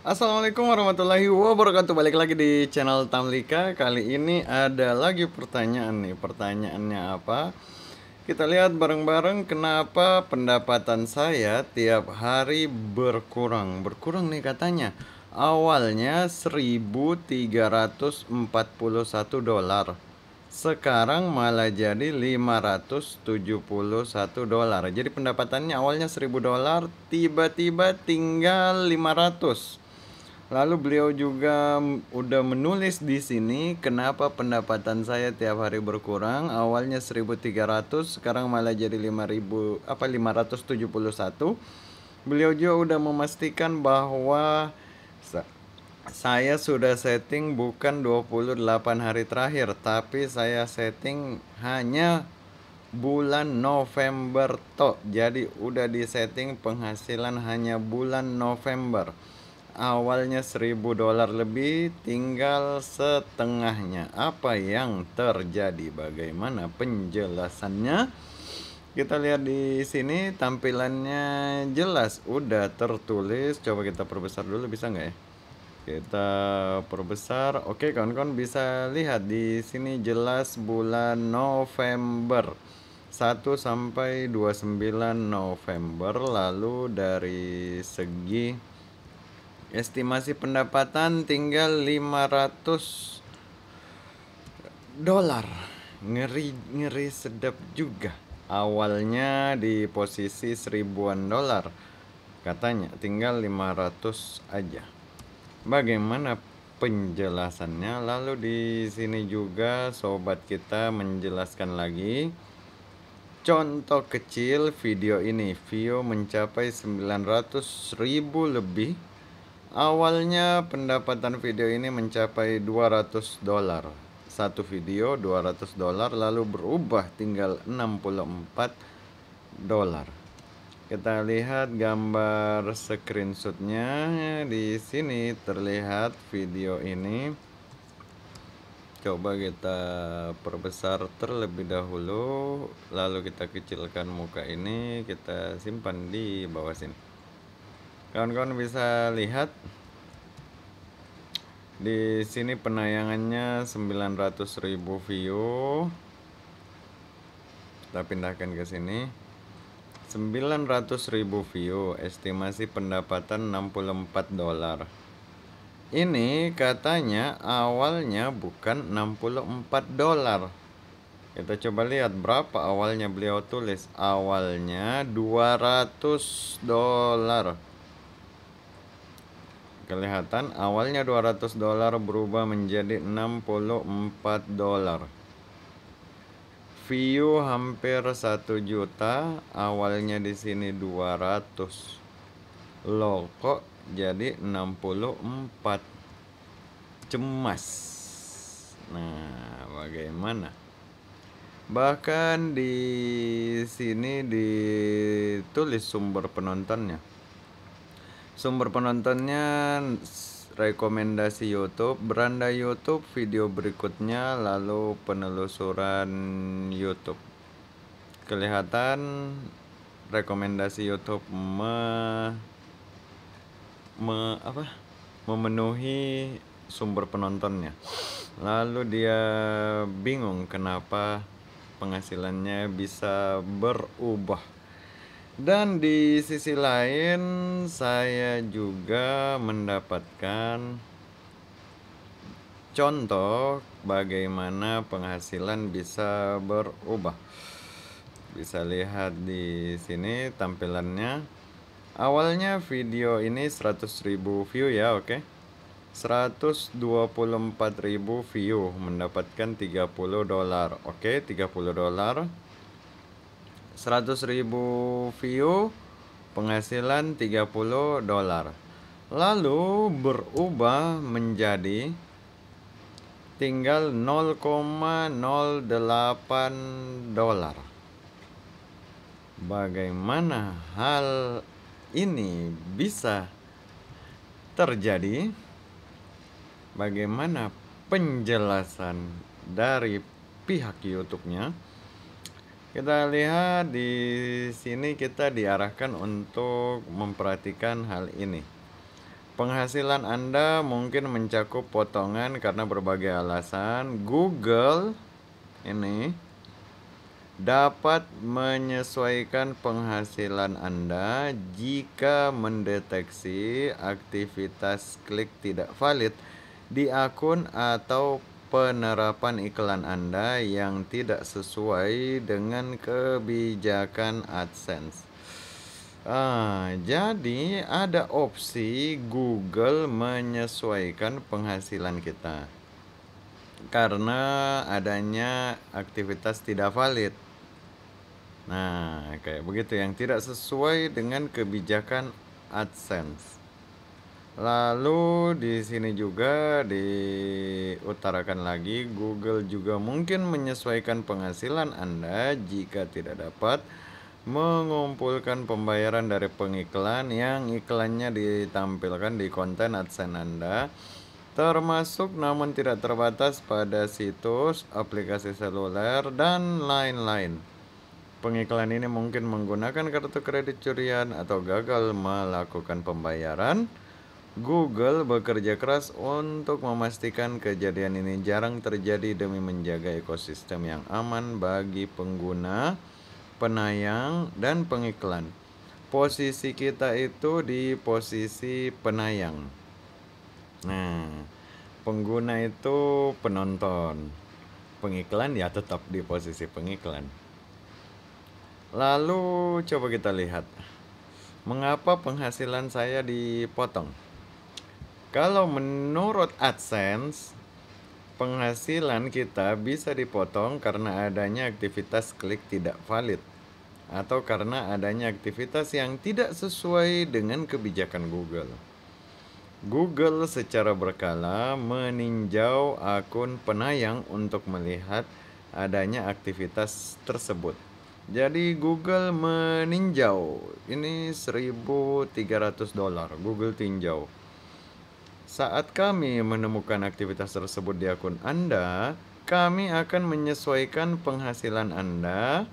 Assalamualaikum warahmatullahi wabarakatuh Balik lagi di channel Tamlika Kali ini ada lagi pertanyaan nih Pertanyaannya apa? Kita lihat bareng-bareng kenapa pendapatan saya tiap hari berkurang Berkurang nih katanya Awalnya 1341 dolar sekarang malah jadi 571 dolar. Jadi pendapatannya awalnya 1000 dolar, tiba-tiba tinggal 500. Lalu beliau juga udah menulis di sini kenapa pendapatan saya tiap hari berkurang. Awalnya 1.300, sekarang malah jadi 5.000 apa 571. Beliau juga udah memastikan bahwa saya sudah setting bukan 28 hari terakhir, tapi saya setting hanya bulan November tok. Jadi udah di setting penghasilan hanya bulan November awalnya 1000 dolar lebih tinggal setengahnya apa yang terjadi bagaimana penjelasannya kita lihat di sini tampilannya jelas udah tertulis coba kita perbesar dulu bisa nggak ya kita perbesar oke kawan-kawan bisa lihat di sini jelas bulan November 1 sampai 29 November lalu dari segi Estimasi pendapatan tinggal 500 dolar. Ngeri ngeri sedap juga. Awalnya di posisi seribuan dolar. Katanya tinggal 500 aja. Bagaimana penjelasannya? Lalu di sini juga sobat kita menjelaskan lagi contoh kecil video ini. View mencapai 900 ribu lebih Awalnya pendapatan video ini mencapai 200 dolar. Satu video 200 dolar lalu berubah tinggal 64 dolar. Kita lihat gambar screenshotnya di sini terlihat video ini. Coba kita perbesar terlebih dahulu lalu kita kecilkan muka ini kita simpan di bawah sini kawan-kawan bisa lihat di sini penayangannya 900.000 view kita pindahkan ke sini 900.000 view estimasi pendapatan 64 dolar ini katanya awalnya bukan 64 dolar kita coba lihat berapa awalnya beliau tulis awalnya 200 dolar Kelihatan awalnya 200 dolar berubah menjadi 64 dolar. View hampir 1 juta, awalnya di sini 200. loko kok jadi 64 cemas. Nah, bagaimana? Bahkan di sini ditulis sumber penontonnya. Sumber penontonnya rekomendasi YouTube, beranda YouTube, video berikutnya, lalu penelusuran YouTube. Kelihatan rekomendasi YouTube me, me apa? memenuhi sumber penontonnya. Lalu dia bingung kenapa penghasilannya bisa berubah. Dan di sisi lain saya juga mendapatkan contoh bagaimana penghasilan bisa berubah. Bisa lihat di sini tampilannya. Awalnya video ini 100.000 view ya, oke. Okay? 124.000 view mendapatkan 30 dolar. Oke, okay, 30 dolar. 100 ribu view penghasilan 30 dolar lalu berubah menjadi tinggal 0,08 dolar bagaimana hal ini bisa terjadi bagaimana penjelasan dari pihak YouTube-nya kita lihat di sini kita diarahkan untuk memperhatikan hal ini. Penghasilan Anda mungkin mencakup potongan karena berbagai alasan. Google ini dapat menyesuaikan penghasilan Anda jika mendeteksi aktivitas klik tidak valid di akun atau penerapan iklan Anda yang tidak sesuai dengan kebijakan AdSense. Ah, jadi ada opsi Google menyesuaikan penghasilan kita karena adanya aktivitas tidak valid. Nah, kayak begitu yang tidak sesuai dengan kebijakan AdSense. Lalu di sini juga diutarakan lagi Google juga mungkin menyesuaikan penghasilan Anda jika tidak dapat mengumpulkan pembayaran dari pengiklan yang iklannya ditampilkan di konten AdSense Anda termasuk namun tidak terbatas pada situs, aplikasi seluler dan lain-lain. Pengiklan ini mungkin menggunakan kartu kredit curian atau gagal melakukan pembayaran Google bekerja keras untuk memastikan kejadian ini jarang terjadi demi menjaga ekosistem yang aman bagi pengguna, penayang, dan pengiklan. Posisi kita itu di posisi penayang. Nah, pengguna itu penonton. Pengiklan ya tetap di posisi pengiklan. Lalu coba kita lihat. Mengapa penghasilan saya dipotong? Kalau menurut AdSense, penghasilan kita bisa dipotong karena adanya aktivitas klik tidak valid atau karena adanya aktivitas yang tidak sesuai dengan kebijakan Google. Google secara berkala meninjau akun penayang untuk melihat adanya aktivitas tersebut. Jadi Google meninjau ini 1300 dolar Google tinjau. Saat kami menemukan aktivitas tersebut di akun Anda, kami akan menyesuaikan penghasilan Anda.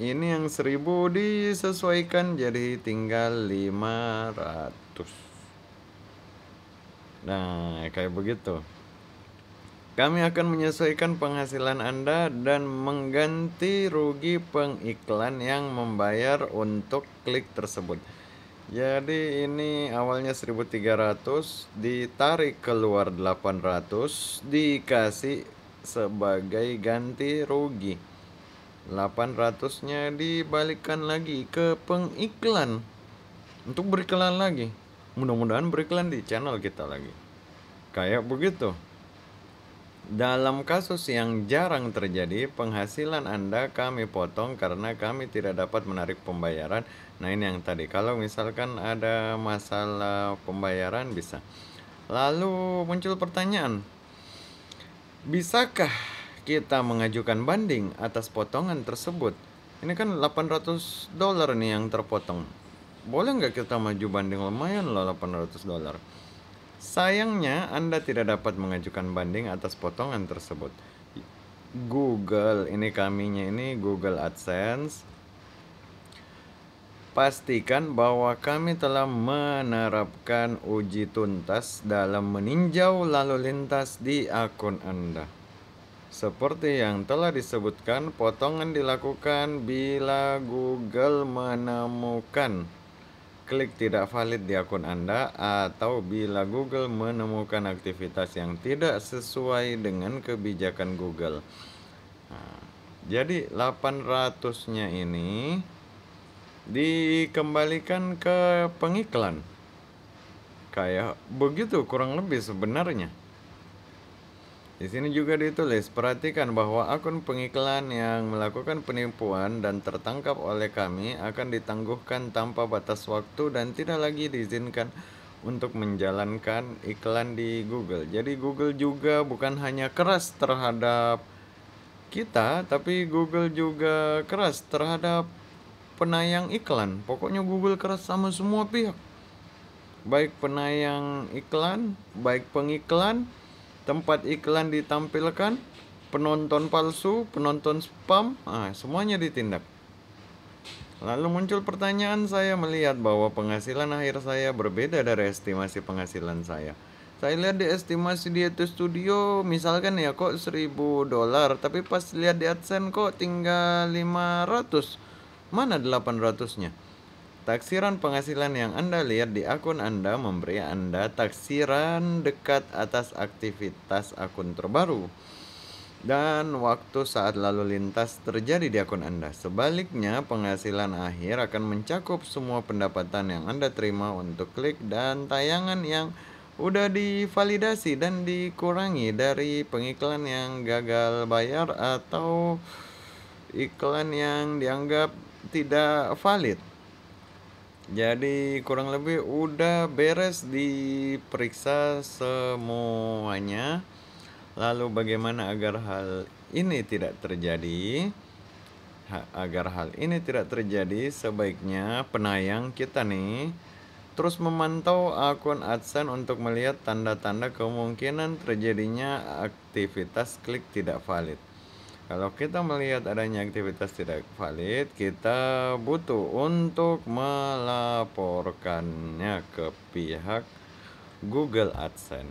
Ini yang seribu disesuaikan jadi tinggal 500. Nah, kayak begitu. Kami akan menyesuaikan penghasilan Anda dan mengganti rugi pengiklan yang membayar untuk klik tersebut. Jadi ini awalnya 1300 ditarik keluar 800 dikasih sebagai ganti rugi. 800-nya dibalikkan lagi ke pengiklan untuk beriklan lagi. Mudah-mudahan beriklan di channel kita lagi. Kayak begitu. Dalam kasus yang jarang terjadi, penghasilan Anda kami potong karena kami tidak dapat menarik pembayaran. Nah, ini yang tadi. Kalau misalkan ada masalah pembayaran bisa. Lalu muncul pertanyaan, bisakah kita mengajukan banding atas potongan tersebut? Ini kan 800 dolar nih yang terpotong. Boleh nggak kita maju banding lumayan loh 800 dolar? Sayangnya, Anda tidak dapat mengajukan banding atas potongan tersebut. Google, ini kaminya ini Google AdSense. Pastikan bahwa kami telah menerapkan uji tuntas dalam meninjau lalu lintas di akun Anda. Seperti yang telah disebutkan, potongan dilakukan bila Google menemukan klik tidak valid di akun Anda atau bila Google menemukan aktivitas yang tidak sesuai dengan kebijakan Google. Nah, jadi 800-nya ini dikembalikan ke pengiklan. Kayak begitu kurang lebih sebenarnya. Di sini juga ditulis, perhatikan bahwa akun pengiklan yang melakukan penipuan dan tertangkap oleh kami akan ditangguhkan tanpa batas waktu dan tidak lagi diizinkan untuk menjalankan iklan di Google. Jadi Google juga bukan hanya keras terhadap kita, tapi Google juga keras terhadap penayang iklan. Pokoknya Google keras sama semua pihak. Baik penayang iklan, baik pengiklan, tempat iklan ditampilkan, penonton palsu, penonton spam, nah, semuanya ditindak. Lalu muncul pertanyaan saya melihat bahwa penghasilan akhir saya berbeda dari estimasi penghasilan saya. Saya lihat di estimasi di itu studio misalkan ya kok 1000 dolar tapi pas lihat di AdSense kok tinggal 500. Mana 800-nya? Taksiran penghasilan yang Anda lihat di akun Anda memberi Anda taksiran dekat atas aktivitas akun terbaru dan waktu saat lalu lintas terjadi di akun Anda. Sebaliknya, penghasilan akhir akan mencakup semua pendapatan yang Anda terima untuk klik dan tayangan yang udah divalidasi dan dikurangi dari pengiklan yang gagal bayar atau iklan yang dianggap tidak valid jadi kurang lebih udah beres diperiksa semuanya lalu bagaimana agar hal ini tidak terjadi agar hal ini tidak terjadi sebaiknya penayang kita nih terus memantau akun AdSense untuk melihat tanda-tanda kemungkinan terjadinya aktivitas klik tidak valid. Kalau kita melihat adanya aktivitas tidak valid, kita butuh untuk melaporkannya ke pihak Google AdSense.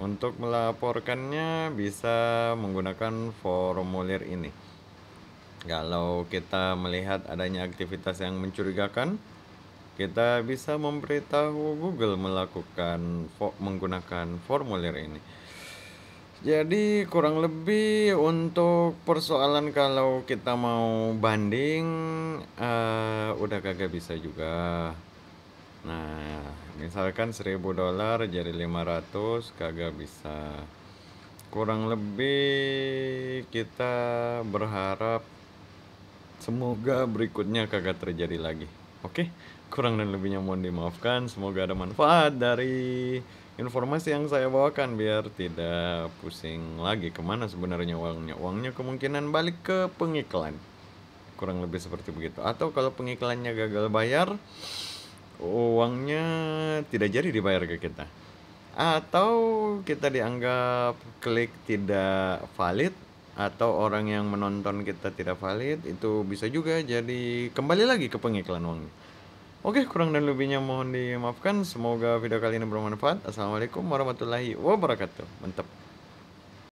Untuk melaporkannya bisa menggunakan formulir ini. Kalau kita melihat adanya aktivitas yang mencurigakan, kita bisa memberitahu Google melakukan menggunakan formulir ini. Jadi kurang lebih untuk persoalan kalau kita mau banding uh, udah kagak bisa juga. Nah, misalkan 1000 dolar jadi 500 kagak bisa. Kurang lebih kita berharap semoga berikutnya kagak terjadi lagi. Oke, okay? kurang dan lebihnya mohon dimaafkan. Semoga ada manfaat dari informasi yang saya bawakan biar tidak pusing lagi kemana sebenarnya uangnya uangnya kemungkinan balik ke pengiklan kurang lebih seperti begitu atau kalau pengiklannya gagal bayar uangnya tidak jadi dibayar ke kita atau kita dianggap klik tidak valid atau orang yang menonton kita tidak valid itu bisa juga jadi kembali lagi ke pengiklan uangnya Oke, kurang dan lebihnya mohon dimaafkan. Semoga video kali ini bermanfaat. Assalamualaikum warahmatullahi wabarakatuh. Mantap.